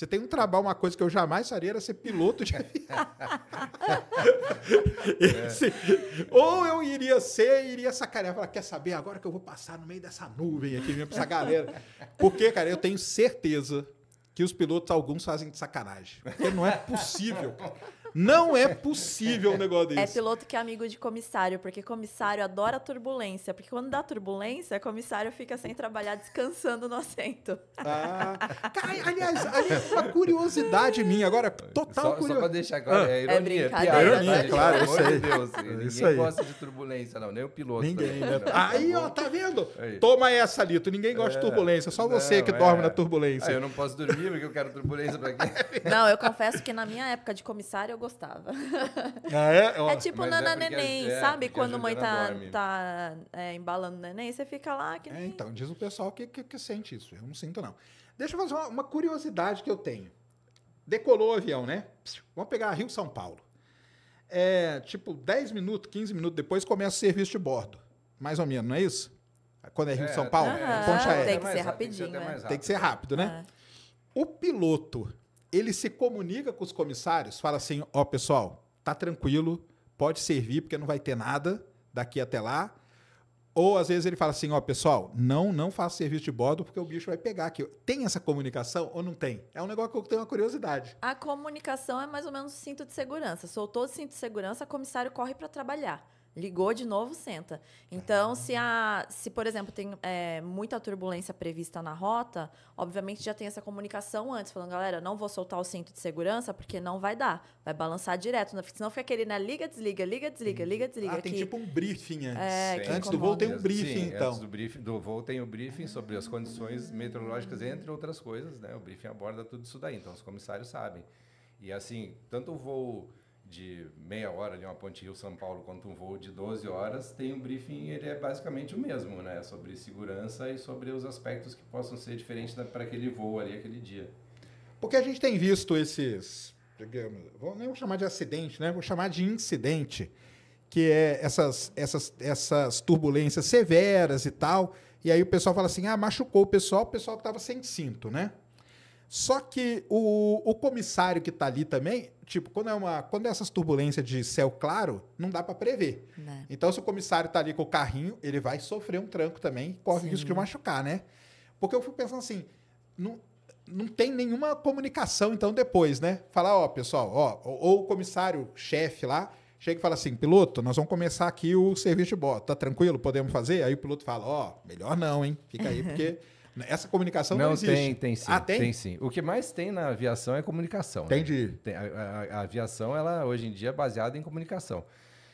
Você tem um trabalho, uma coisa que eu jamais faria era ser piloto de avião. é. Ou eu iria ser, iria sacanear, falar, quer saber, agora que eu vou passar no meio dessa nuvem aqui, mesmo essa galera. Porque, cara, eu tenho certeza que os pilotos, alguns fazem de sacanagem. Porque não é possível, cara. Não é possível um negócio é desse. É piloto que é amigo de comissário, porque comissário adora turbulência. Porque quando dá turbulência, comissário fica sem trabalhar, descansando no assento. Ah. Cara, aliás, aliás, uma curiosidade minha, agora, total só, curiosidade. Só pra deixar claro, é ah. é ironia. É piada, tá, né? ironia, é claro, eu sei. Deus, ninguém isso aí. gosta de turbulência, não, nem o piloto. Ninguém, né? né? Aí, ó, tá vendo? Aí. Toma essa, Lito, ninguém gosta é. de turbulência, só você não, que é. dorme na turbulência. Ah, eu não posso dormir porque eu quero turbulência pra quê? Não, eu confesso que na minha época de comissário, eu gostava. Ah, é? Oh, é tipo é nana é neném, é, sabe? Quando a mãe tá, tá é, embalando neném, você fica lá que é, nem... então, diz o pessoal que, que, que, sente isso. Eu não sinto, não. Deixa eu fazer uma, uma curiosidade que eu tenho. Decolou o avião, né? Vamos pegar Rio-São Paulo. É, tipo, 10 minutos, 15 minutos depois começa o serviço de bordo. Mais ou menos, não é isso? Quando é Rio-São é, Paulo, ponte aérea. Tem que ser rapidinho, Tem que ser, rápido, né? O piloto ele se comunica com os comissários, fala assim: ó, oh, pessoal, tá tranquilo, pode servir, porque não vai ter nada daqui até lá. Ou às vezes ele fala assim: ó, oh, pessoal, não, não faça serviço de bordo porque o bicho vai pegar aqui. Tem essa comunicação ou não tem? É um negócio que eu tenho uma curiosidade. A comunicação é mais ou menos o cinto de segurança. Soltou o cinto de segurança, o comissário corre para trabalhar. Ligou de novo, senta. Então, se, a, se por exemplo, tem é, muita turbulência prevista na rota, obviamente já tem essa comunicação antes, falando, galera, não vou soltar o cinto de segurança porque não vai dar. Vai balançar direto. Senão fica aquele, né? Liga, desliga, liga, desliga, liga, uhum. desliga. Ah, tem que, tipo um briefing antes. É, antes do voo tem um briefing, Sim, então. Antes do, briefing, do voo tem o briefing sobre as condições meteorológicas, entre outras coisas, né? O briefing aborda tudo isso daí. Então, os comissários sabem. E assim, tanto o voo de meia hora de uma ponte Rio São Paulo quanto um voo de 12 horas tem um briefing ele é basicamente o mesmo né é sobre segurança e sobre os aspectos que possam ser diferentes para aquele voo ali aquele dia porque a gente tem visto esses digamos vou nem vou chamar de acidente né vou chamar de incidente que é essas essas essas turbulências severas e tal e aí o pessoal fala assim ah machucou o pessoal o pessoal estava sem cinto né só que o, o comissário que está ali também, tipo, quando é uma, quando é essas turbulências de céu claro, não dá para prever. Né. Então, se o comissário está ali com o carrinho, ele vai sofrer um tranco também, corre Sim. risco de machucar, né? Porque eu fui pensando assim, não, não tem nenhuma comunicação, então, depois, né? Falar, ó, pessoal, ó, ou o comissário-chefe lá chega e fala assim, piloto, nós vamos começar aqui o serviço de bota, tá tranquilo? Podemos fazer? Aí o piloto fala, ó, melhor não, hein? Fica aí, porque... Né, essa comunicação não, não existe. Tem, tem sim. Ah, tem? Tem sim. O que mais tem na aviação é comunicação. Né? Entendi. Né? Tem, a, a, a, aviação, ela hoje em dia é baseada em comunicação.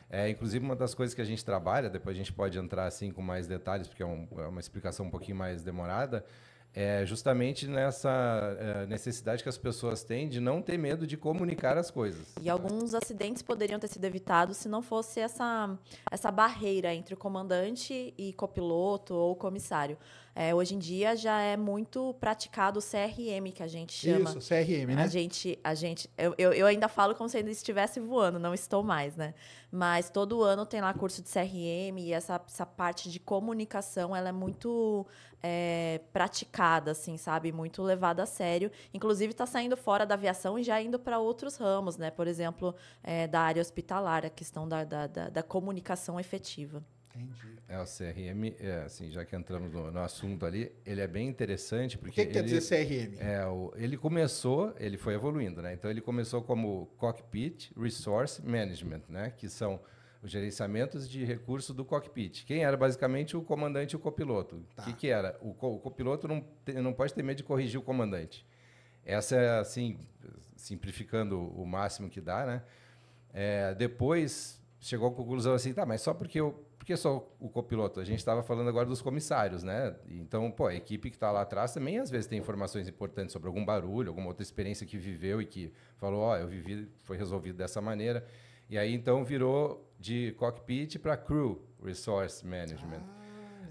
É, inclusive, uma das coisas que a gente trabalha, depois a gente pode entrar assim com mais detalhes, porque é, um, é uma explicação um pouquinho mais demorada, é justamente nessa é, necessidade que as pessoas têm de não ter medo de comunicar as coisas. E alguns acidentes poderiam ter sido evitados se não fosse essa, essa barreira entre o comandante e copiloto ou comissário. É, hoje em dia já é muito praticado o CRM, que a gente chama. Isso, CRM, né? A gente, a gente eu, eu ainda falo como se ainda estivesse voando, não estou mais, né? Mas todo ano tem lá curso de CRM e essa, essa parte de comunicação, ela é muito é, praticada, assim, sabe? Muito levada a sério. Inclusive, está saindo fora da aviação e já indo para outros ramos, né? Por exemplo, é, da área hospitalar, a questão da, da, da, da comunicação efetiva. Entendi. É, o CRM, é, assim, já que entramos no, no, assunto ali, ele é bem interessante porque. O que, que ele, quer dizer CRM? É, o, ele começou, ele foi evoluindo, né? Então ele começou como Cockpit Resource Management, né? Que são os gerenciamentos de recurso do cockpit. Quem era basicamente o comandante e o copiloto. O tá. que, que, era? O, co o copiloto não, te, não pode ter medo de corrigir o comandante. Essa é assim, simplificando o máximo que dá, né? É, depois chegou à conclusão assim, tá, mas só porque eu porque só o copiloto? A gente estava falando agora dos comissários, né? Então, pô, a equipe que está lá atrás também às vezes tem informações importantes sobre algum barulho, alguma outra experiência que viveu e que falou, ó, oh, eu vivi, foi resolvido dessa maneira. E aí então virou de cockpit para crew resource management.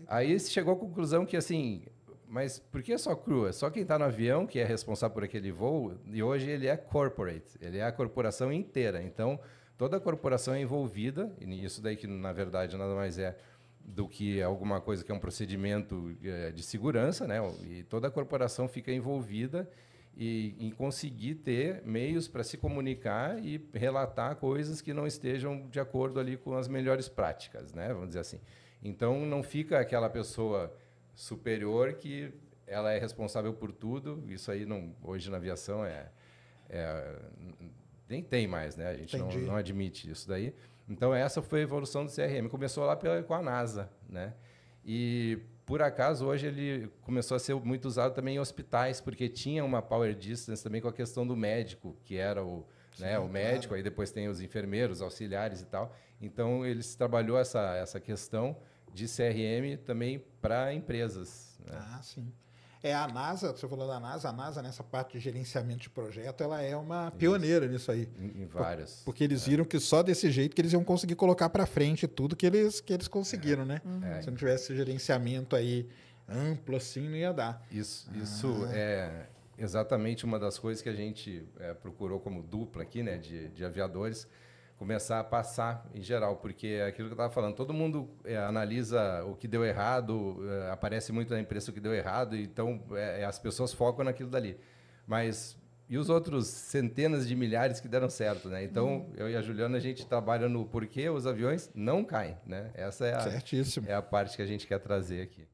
Ah, aí chegou à conclusão que assim, mas por que só crew? É só quem está no avião que é responsável por aquele voo e hoje ele é corporate, ele é a corporação inteira. Então toda a corporação é envolvida, e isso daí que na verdade nada mais é do que alguma coisa que é um procedimento eh, de segurança, né? E toda a corporação fica envolvida e, em conseguir ter meios para se comunicar e relatar coisas que não estejam de acordo ali com as melhores práticas, né? Vamos dizer assim. Então não fica aquela pessoa superior que ela é responsável por tudo. Isso aí não hoje na aviação é, é nem tem mais, né? A gente não, não, admite isso daí. Então, essa foi a evolução do CRM. Começou lá pela, com a NASA, né? E, por acaso, hoje ele começou a ser muito usado também em hospitais, porque tinha uma power distance também com a questão do médico, que era o, né, Sim, né, o médico, claro. aí depois tem os enfermeiros, auxiliares e tal. Então, ele trabalhou essa, essa questão de CRM também para empresas. Né? Ah, sim. É a NASA, você falou da NASA, a NASA nessa parte de gerenciamento de projeto, ela é uma pioneira nisso aí. Em, em várias. Por, porque eles é. viram que só desse jeito que eles iam conseguir colocar para frente tudo que eles, que eles conseguiram, é. né? Uhum. Se não tivesse gerenciamento aí amplo assim, não ia dar. Isso, isso ah. é exatamente uma das coisas que a gente é, procurou como dupla aqui, né, de, de aviadores, começar a passar em geral, porque é aquilo que eu estava falando, todo mundo é, analisa o que deu errado, é, aparece muito na imprensa o que deu errado, então é, é, as pessoas focam naquilo dali. Mas e os outros centenas de milhares que deram certo, né? Então, uhum. eu e a Juliana, a gente trabalha no porquê os aviões não caem, né? Essa é a, Certíssimo. é a parte que a gente quer trazer aqui.